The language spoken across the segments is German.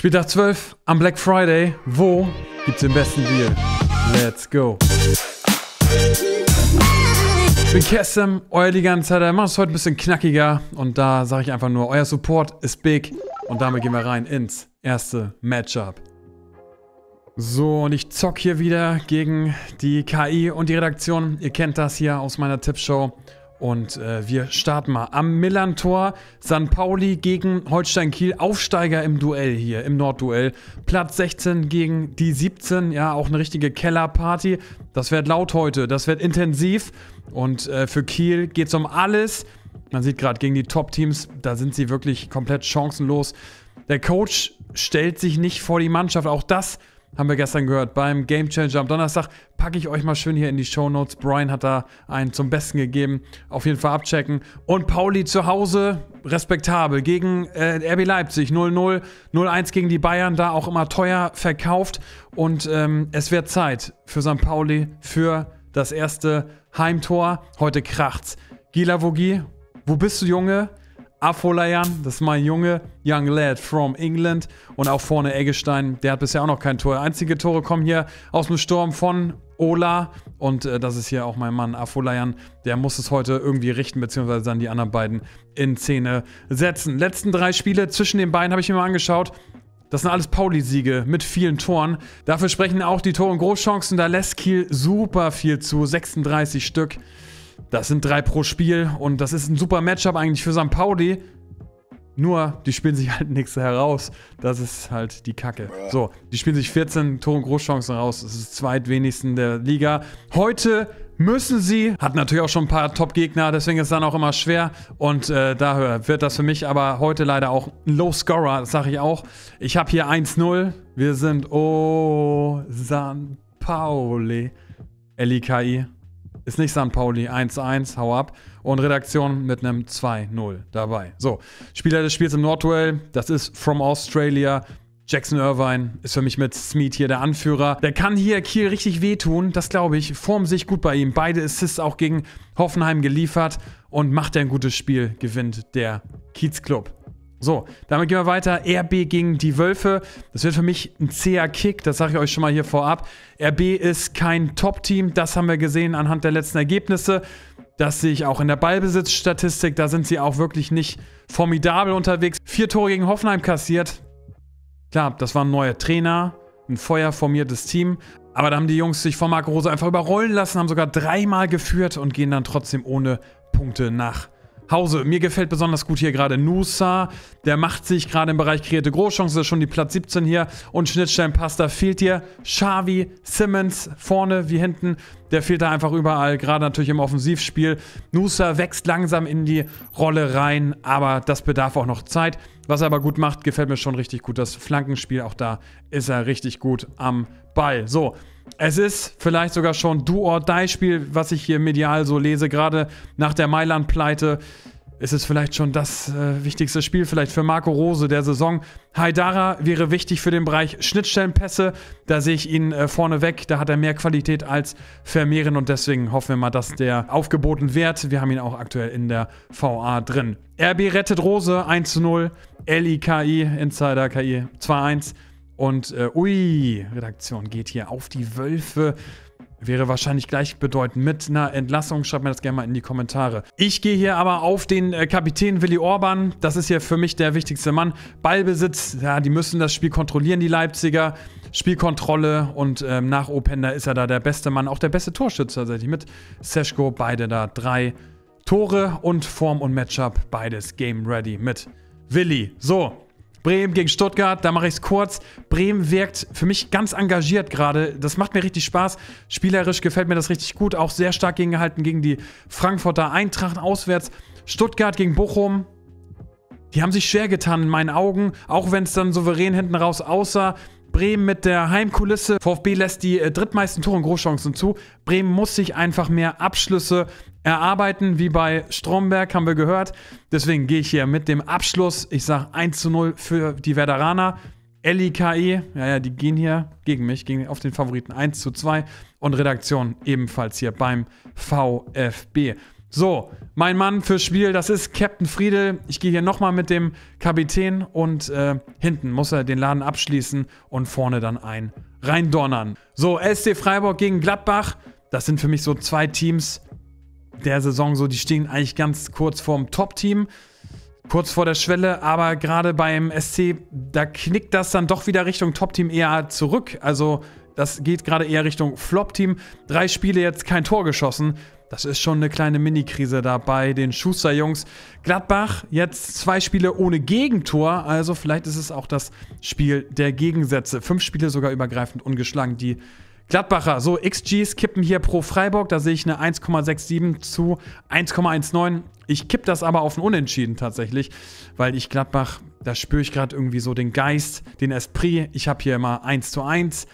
Spieltag 12 am Black Friday. Wo gibt's den besten Deal? Let's go. Ich bin Kessem, euer liga Wir machen es heute ein bisschen knackiger und da sage ich einfach nur, euer Support ist big und damit gehen wir rein ins erste Matchup. So, und ich zock hier wieder gegen die KI und die Redaktion. Ihr kennt das hier aus meiner Tippshow. show und äh, wir starten mal am Millantor. San Pauli gegen Holstein Kiel. Aufsteiger im Duell hier, im Nordduell. Platz 16 gegen die 17. Ja, auch eine richtige Kellerparty. Das wird laut heute. Das wird intensiv. Und äh, für Kiel geht es um alles. Man sieht gerade gegen die Top-Teams, da sind sie wirklich komplett chancenlos. Der Coach stellt sich nicht vor die Mannschaft. Auch das haben wir gestern gehört beim Game Changer am Donnerstag. Packe ich euch mal schön hier in die Show Notes. Brian hat da einen zum Besten gegeben. Auf jeden Fall abchecken. Und Pauli zu Hause, respektabel. Gegen äh, RB Leipzig 0-0, 0-1 gegen die Bayern, da auch immer teuer verkauft. Und ähm, es wird Zeit für St. Pauli, für das erste Heimtor. Heute kracht's. Gila Vogi, wo bist du, Junge? Afolayan, das ist mein Junge, Young Lad from England und auch vorne Eggestein, der hat bisher auch noch kein Tor. Einzige Tore kommen hier aus dem Sturm von Ola und äh, das ist hier auch mein Mann Afolayan, der muss es heute irgendwie richten, beziehungsweise dann die anderen beiden in Szene setzen. Letzten drei Spiele zwischen den beiden habe ich mir mal angeschaut. Das sind alles Pauli-Siege mit vielen Toren. Dafür sprechen auch die Tore und Großchancen. Da lässt Kiel super viel zu. 36 Stück. Das sind drei pro Spiel und das ist ein super Matchup eigentlich für St. Pauli. Nur, die spielen sich halt nichts heraus. Das ist halt die Kacke. So, die spielen sich 14 Tore Großchancen raus. Das ist das zweitwenigsten der Liga. Heute müssen sie, hat natürlich auch schon ein paar Top-Gegner, deswegen ist es dann auch immer schwer. Und äh, daher wird das für mich aber heute leider auch ein Low-Scorer, das sage ich auch. Ich habe hier 1-0. Wir sind, oh, San Pauli. LIKI. Ist nicht St. Pauli 1-1, hau ab. Und Redaktion mit einem 2-0 dabei. So, Spieler des Spiels im Nordwell, das ist From Australia. Jackson Irvine ist für mich mit Smith hier der Anführer. Der kann hier Kiel richtig wehtun, das glaube ich. Form sich gut bei ihm. Beide Assists auch gegen Hoffenheim geliefert und macht er ein gutes Spiel, gewinnt der Kiez Club. So, damit gehen wir weiter. RB gegen die Wölfe. Das wird für mich ein zäher Kick, das sage ich euch schon mal hier vorab. RB ist kein Top-Team, das haben wir gesehen anhand der letzten Ergebnisse. Das sehe ich auch in der Ballbesitzstatistik, da sind sie auch wirklich nicht formidabel unterwegs. Vier Tore gegen Hoffenheim kassiert. Klar, das war ein neuer Trainer, ein feuerformiertes Team. Aber da haben die Jungs sich von Marco Rose einfach überrollen lassen, haben sogar dreimal geführt und gehen dann trotzdem ohne Punkte nach Hause. Mir gefällt besonders gut hier gerade Nusa. Der macht sich gerade im Bereich kreierte Großchancen. Das ist schon die Platz 17 hier. Und Schnittsteinpass, da fehlt dir Xavi, Simmons, vorne wie hinten. Der fehlt da einfach überall, gerade natürlich im Offensivspiel. Nusa wächst langsam in die Rolle rein, aber das bedarf auch noch Zeit. Was er aber gut macht, gefällt mir schon richtig gut. Das Flankenspiel, auch da ist er richtig gut am Ball. So, es ist vielleicht sogar schon Do-or-Die-Spiel, was ich hier medial so lese. Gerade nach der Mailand-Pleite ist es vielleicht schon das äh, wichtigste Spiel, vielleicht für Marco Rose der Saison. Haidara wäre wichtig für den Bereich Schnittstellenpässe. Da sehe ich ihn äh, vorne weg. Da hat er mehr Qualität als Vermehren und deswegen hoffen wir mal, dass der aufgeboten wird. Wir haben ihn auch aktuell in der VA drin. RB rettet Rose 1 0. LIKI, Insider KI 2 1. Und äh, ui, Redaktion geht hier auf die Wölfe. Wäre wahrscheinlich gleichbedeutend mit einer Entlassung. Schreibt mir das gerne mal in die Kommentare. Ich gehe hier aber auf den äh, Kapitän Willi Orban. Das ist hier für mich der wichtigste Mann. Ballbesitz, ja, die müssen das Spiel kontrollieren, die Leipziger. Spielkontrolle und ähm, nach Openda ist er da der beste Mann. Auch der beste Torschütze tatsächlich mit Seschko. Beide da drei Tore und Form und Matchup. Beides game ready mit Willi. So, Bremen gegen Stuttgart, da mache ich es kurz. Bremen wirkt für mich ganz engagiert gerade. Das macht mir richtig Spaß. Spielerisch gefällt mir das richtig gut. Auch sehr stark gegengehalten gegen die Frankfurter Eintracht auswärts. Stuttgart gegen Bochum. Die haben sich schwer getan in meinen Augen, auch wenn es dann souverän hinten raus aussah. Bremen mit der Heimkulisse. VfB lässt die äh, drittmeisten Tore und Großchancen zu. Bremen muss sich einfach mehr Abschlüsse erarbeiten, wie bei Stromberg, haben wir gehört. Deswegen gehe ich hier mit dem Abschluss. Ich sage 1 zu 0 für die Werderaner. LIKE, ja, ja, die gehen hier gegen mich, gegen, auf den Favoriten 1 zu 2 und Redaktion ebenfalls hier beim VfB. So, mein Mann fürs Spiel, das ist Captain Friedel. Ich gehe hier nochmal mit dem Kapitän und äh, hinten muss er den Laden abschließen und vorne dann ein reindonnern. So, SC Freiburg gegen Gladbach. Das sind für mich so zwei Teams der Saison so, die stehen eigentlich ganz kurz vorm Top-Team, kurz vor der Schwelle, aber gerade beim SC, da knickt das dann doch wieder Richtung Top-Team eher zurück. Also das geht gerade eher Richtung Flop-Team. Drei Spiele jetzt kein Tor geschossen das ist schon eine kleine Mini-Krise dabei. Den Schuster-Jungs. Gladbach jetzt zwei Spiele ohne Gegentor. Also vielleicht ist es auch das Spiel der Gegensätze. Fünf Spiele sogar übergreifend ungeschlagen. Die Gladbacher, so XGs kippen hier pro Freiburg. Da sehe ich eine 1,67 zu 1,19. Ich kipp das aber auf ein Unentschieden tatsächlich, weil ich Gladbach, da spüre ich gerade irgendwie so den Geist, den Esprit. Ich habe hier immer 1 zu 1.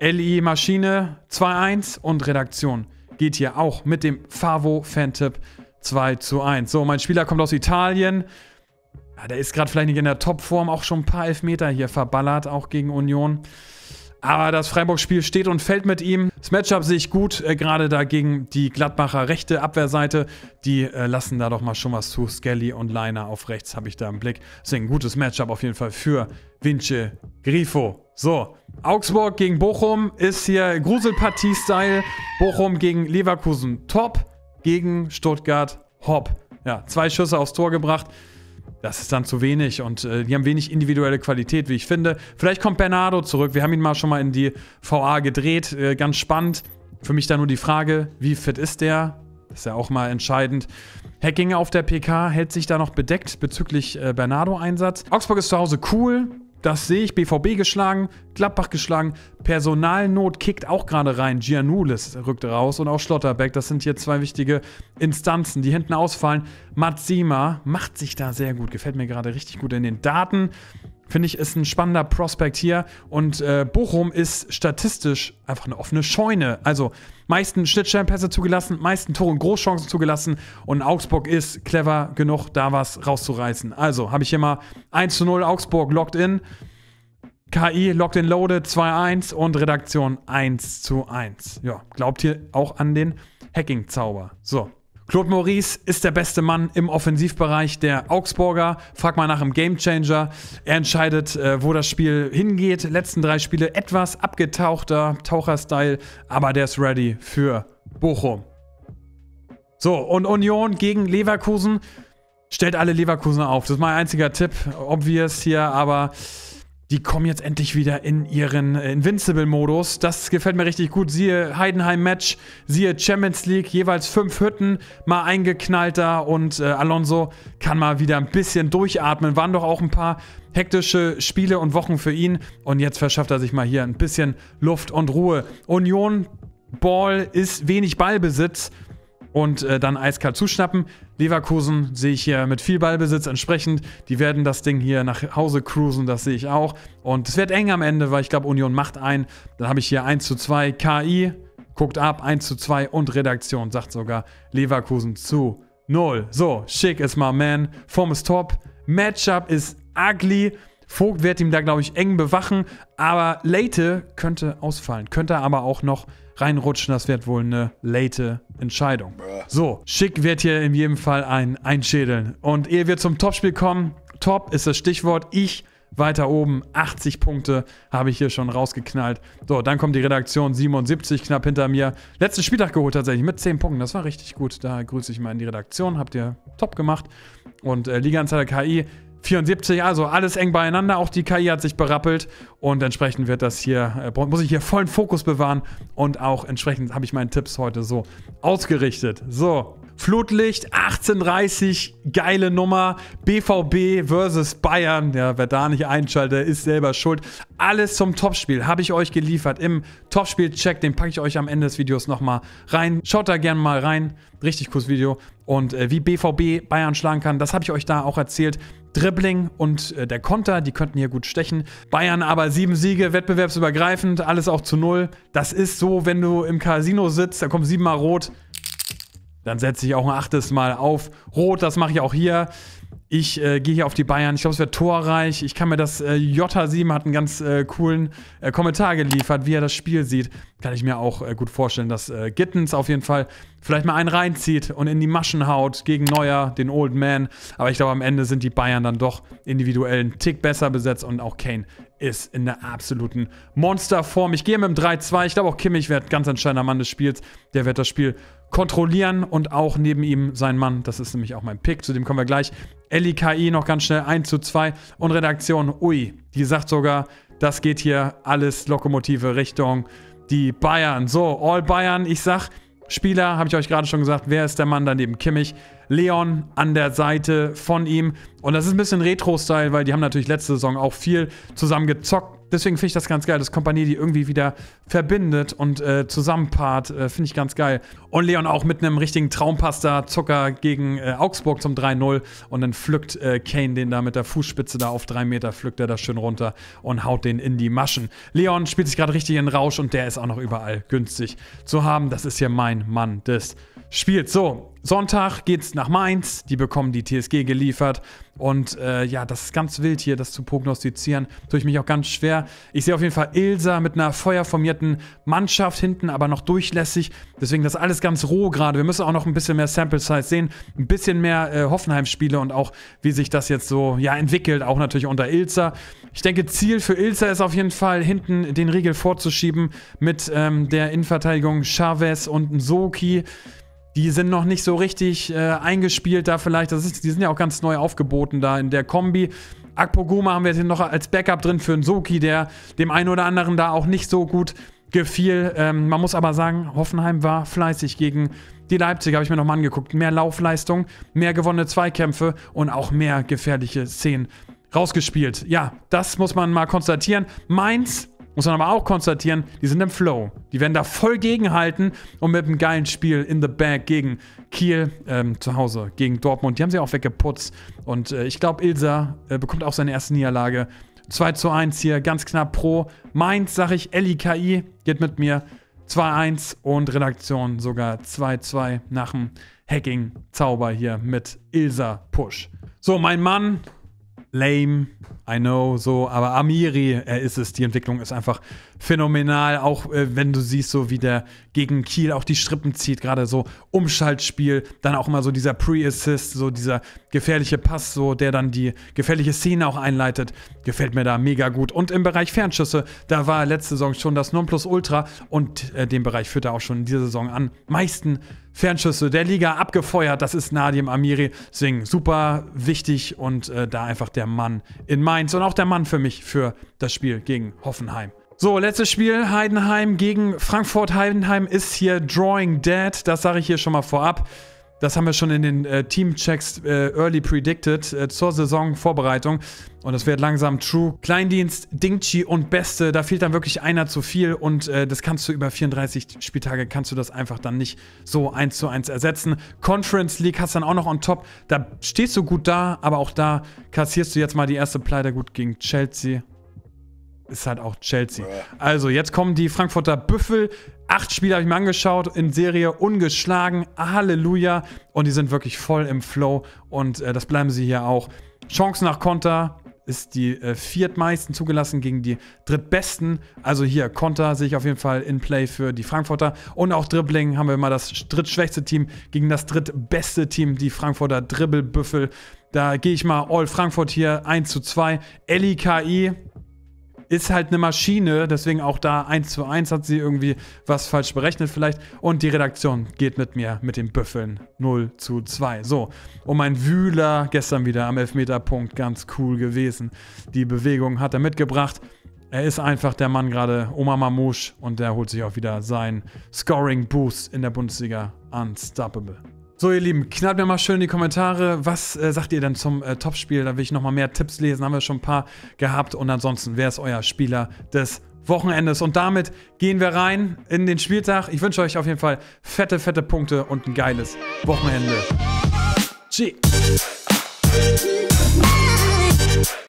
LI Maschine 2-1 und Redaktion geht hier auch mit dem Favo Fantipp 2 zu 1. So, mein Spieler kommt aus Italien. Ja, der ist gerade vielleicht nicht in der Topform, auch schon ein paar Elfmeter hier verballert, auch gegen Union. Aber das Freiburg-Spiel steht und fällt mit ihm. Das Matchup sehe ich gut, äh, gerade dagegen die Gladbacher rechte Abwehrseite. Die äh, lassen da doch mal schon was zu. Skelly und Liner auf rechts habe ich da im Blick. Deswegen ein gutes Matchup auf jeden Fall für Vince Grifo. So, Augsburg gegen Bochum ist hier Gruselpartie-Style. Bochum gegen Leverkusen top, gegen Stuttgart hopp. Ja, zwei Schüsse aufs Tor gebracht das ist dann zu wenig und äh, die haben wenig individuelle Qualität, wie ich finde. Vielleicht kommt Bernardo zurück. Wir haben ihn mal schon mal in die VA gedreht. Äh, ganz spannend. Für mich da nur die Frage, wie fit ist der? ist ja auch mal entscheidend. Hacking auf der PK hält sich da noch bedeckt bezüglich äh, Bernardo-Einsatz. Augsburg ist zu Hause cool. Das sehe ich. BVB geschlagen, Gladbach geschlagen. Personalnot kickt auch gerade rein. Giannulis rückt raus und auch Schlotterbeck. Das sind hier zwei wichtige Instanzen, die hinten ausfallen. Matsima macht sich da sehr gut. Gefällt mir gerade richtig gut in den Daten. Finde ich, ist ein spannender Prospekt hier. Und äh, Bochum ist statistisch einfach eine offene Scheune. Also meisten Schnittstellenpässe zugelassen, meisten Toren Großchancen zugelassen. Und Augsburg ist clever genug, da was rauszureißen. Also habe ich hier mal 1 zu 0 Augsburg locked in. KI locked in loaded 2-1 und Redaktion 1 zu 1. Ja, glaubt ihr auch an den Hacking-Zauber. So, Claude Maurice ist der beste Mann im Offensivbereich der Augsburger. Frag mal nach dem Gamechanger. Er entscheidet, äh, wo das Spiel hingeht. Letzten drei Spiele etwas abgetauchter, Taucherstyle, aber der ist ready für Bochum. So, und Union gegen Leverkusen. Stellt alle Leverkusen auf. Das ist mein einziger Tipp. Obvious hier, aber die kommen jetzt endlich wieder in ihren Invincible-Modus. Das gefällt mir richtig gut. Siehe Heidenheim-Match, siehe Champions League, jeweils fünf Hütten, mal eingeknallter. und äh, Alonso kann mal wieder ein bisschen durchatmen. Waren doch auch ein paar hektische Spiele und Wochen für ihn und jetzt verschafft er sich mal hier ein bisschen Luft und Ruhe. Union Ball ist wenig Ballbesitz und äh, dann eiskalt zuschnappen. Leverkusen sehe ich hier mit viel Ballbesitz entsprechend. Die werden das Ding hier nach Hause cruisen, das sehe ich auch. Und es wird eng am Ende, weil ich glaube, Union macht ein. Dann habe ich hier 1 zu 2 KI, guckt ab, 1 zu 2 und Redaktion sagt sogar Leverkusen zu 0. So, schick ist mal man, Form ist top, Matchup ist ugly. Vogt wird ihm da, glaube ich, eng bewachen, aber Leite könnte ausfallen, könnte aber auch noch reinrutschen. Das wird wohl eine late Entscheidung. So, Schick wird hier in jedem Fall ein einschädeln. Und ehe wir zum Topspiel kommen, Top ist das Stichwort. Ich weiter oben. 80 Punkte habe ich hier schon rausgeknallt. So, dann kommt die Redaktion 77 knapp hinter mir. Letzten Spieltag geholt tatsächlich mit 10 Punkten. Das war richtig gut. Da grüße ich mal in die Redaktion. Habt ihr top gemacht. Und äh, Liga-Anzeiger KI 74, also alles eng beieinander. Auch die KI hat sich berappelt und entsprechend wird das hier, äh, muss ich hier vollen Fokus bewahren und auch entsprechend habe ich meine Tipps heute so ausgerichtet. So, Flutlicht, 18.30, geile Nummer. BVB versus Bayern. Ja, wer da nicht einschaltet, ist selber schuld. Alles zum Topspiel habe ich euch geliefert im Topspiel-Check. Den packe ich euch am Ende des Videos nochmal rein. Schaut da gerne mal rein. Richtig cooles Video. Und äh, wie BVB Bayern schlagen kann, das habe ich euch da auch erzählt. Dribbling und äh, der Konter, die könnten hier gut stechen. Bayern aber sieben Siege, wettbewerbsübergreifend, alles auch zu null. Das ist so, wenn du im Casino sitzt, da kommt siebenmal rot, dann setze ich auch ein achtes Mal auf. Rot, das mache ich auch hier. Ich äh, gehe hier auf die Bayern. Ich glaube, es wird torreich. Ich kann mir das. Äh, Jota 7 hat einen ganz äh, coolen äh, Kommentar geliefert, wie er das Spiel sieht. Kann ich mir auch äh, gut vorstellen, dass äh, Gittens auf jeden Fall vielleicht mal einen reinzieht und in die Maschen haut gegen Neuer, den Old Man. Aber ich glaube, am Ende sind die Bayern dann doch individuell einen Tick besser besetzt und auch Kane ist in der absoluten Monsterform. Ich gehe mit dem 3-2. Ich glaube, auch Kimmich wird ganz entscheidender Mann des Spiels. Der wird das Spiel kontrollieren und auch neben ihm sein Mann. Das ist nämlich auch mein Pick, zu dem kommen wir gleich. LIKI noch ganz schnell 1 zu 2 und Redaktion Ui, die sagt sogar, das geht hier alles Lokomotive Richtung die Bayern. So, All Bayern, ich sag, Spieler, habe ich euch gerade schon gesagt, wer ist der Mann daneben? Kimmich, Leon an der Seite von ihm. Und das ist ein bisschen Retro-Style, weil die haben natürlich letzte Saison auch viel zusammen gezockt. Deswegen finde ich das ganz geil, dass Kompanie die irgendwie wieder verbindet und äh, zusammenpaart, äh, finde ich ganz geil. Und Leon auch mit einem richtigen Traumpasta-Zucker gegen äh, Augsburg zum 3-0 und dann pflückt äh, Kane den da mit der Fußspitze da auf drei Meter, pflückt er da schön runter und haut den in die Maschen. Leon spielt sich gerade richtig in Rausch und der ist auch noch überall günstig zu haben. Das ist hier mein Mann des Spiels. So, Sonntag geht's nach Mainz, die bekommen die TSG geliefert. Und äh, ja, das ist ganz wild hier, das zu prognostizieren. Tue ich mich auch ganz schwer. Ich sehe auf jeden Fall Ilsa mit einer feuerformierten kompletten Mannschaft hinten, aber noch durchlässig. Deswegen das alles ganz roh gerade. Wir müssen auch noch ein bisschen mehr Sample Size sehen, ein bisschen mehr äh, Hoffenheim-Spiele und auch, wie sich das jetzt so ja, entwickelt, auch natürlich unter Ilzer. Ich denke, Ziel für Ilzer ist auf jeden Fall, hinten den Riegel vorzuschieben mit ähm, der Innenverteidigung Chavez und Nsoki die sind noch nicht so richtig äh, eingespielt da vielleicht. Das ist, die sind ja auch ganz neu aufgeboten da in der Kombi. Akpo Goma haben wir jetzt noch als Backup drin für einen Soki, der dem einen oder anderen da auch nicht so gut gefiel. Ähm, man muss aber sagen, Hoffenheim war fleißig gegen die Leipzig, habe ich mir nochmal angeguckt. Mehr Laufleistung, mehr gewonnene Zweikämpfe und auch mehr gefährliche Szenen rausgespielt. Ja, das muss man mal konstatieren. Mainz muss man aber auch konstatieren, die sind im Flow. Die werden da voll gegenhalten und mit einem geilen Spiel in the bag gegen Kiel ähm, zu Hause, gegen Dortmund. Die haben sie auch weggeputzt. Und äh, ich glaube, Ilsa äh, bekommt auch seine erste Niederlage. 2 zu 1 hier, ganz knapp pro. Mainz, sag ich, LIKI geht mit mir 2-1 und Redaktion sogar 2-2 nach dem Hacking-Zauber hier mit Ilsa Push. So, mein Mann, lame, I know, so, aber Amiri, er ist es. Die Entwicklung ist einfach phänomenal. Auch äh, wenn du siehst, so wie der gegen Kiel auch die Strippen zieht, gerade so Umschaltspiel, dann auch immer so dieser Pre-Assist, so dieser gefährliche Pass, so der dann die gefährliche Szene auch einleitet. Gefällt mir da mega gut. Und im Bereich Fernschüsse, da war letzte Saison schon das Nonplusultra und äh, den Bereich führt er auch schon in dieser Saison an. Meisten Fernschüsse der Liga abgefeuert. Das ist Nadim Amiri Singh. Super wichtig und äh, da einfach der Mann in Mainz und auch der Mann für mich für das Spiel gegen Hoffenheim. So, letztes Spiel, Heidenheim gegen Frankfurt. Heidenheim ist hier Drawing Dead, das sage ich hier schon mal vorab. Das haben wir schon in den äh, Teamchecks äh, early predicted äh, zur Saisonvorbereitung. Und es wird langsam true. Kleindienst, Dingchi und Beste. Da fehlt dann wirklich einer zu viel. Und äh, das kannst du über 34 Spieltage, kannst du das einfach dann nicht so eins zu eins ersetzen. Conference League hast dann auch noch on top. Da stehst du gut da, aber auch da kassierst du jetzt mal die erste Pleite gut gegen Chelsea ist halt auch Chelsea. Also, jetzt kommen die Frankfurter Büffel Acht Spiele habe ich mir angeschaut, in Serie ungeschlagen, Halleluja. Und die sind wirklich voll im Flow und äh, das bleiben sie hier auch. Chance nach Konter ist die äh, viertmeisten zugelassen gegen die drittbesten. Also hier Konter sehe ich auf jeden Fall in Play für die Frankfurter. Und auch Dribbling haben wir mal das drittschwächste Team gegen das drittbeste Team, die Frankfurter Dribbelbüffel. Da gehe ich mal All Frankfurt hier 1 zu 2. LIKI, ist halt eine Maschine, deswegen auch da 1 zu 1 hat sie irgendwie was falsch berechnet vielleicht. Und die Redaktion geht mit mir mit den Büffeln 0 zu 2. So, und mein Wühler gestern wieder am Elfmeterpunkt, ganz cool gewesen. Die Bewegung hat er mitgebracht. Er ist einfach der Mann gerade, Oma Mamouche, und der holt sich auch wieder seinen Scoring-Boost in der Bundesliga. Unstoppable. So, ihr Lieben, knallt mir mal schön in die Kommentare. Was äh, sagt ihr denn zum äh, Topspiel? Da will ich nochmal mehr Tipps lesen. Haben wir schon ein paar gehabt. Und ansonsten, wer ist euer Spieler des Wochenendes? Und damit gehen wir rein in den Spieltag. Ich wünsche euch auf jeden Fall fette, fette Punkte und ein geiles Wochenende. Tschüss.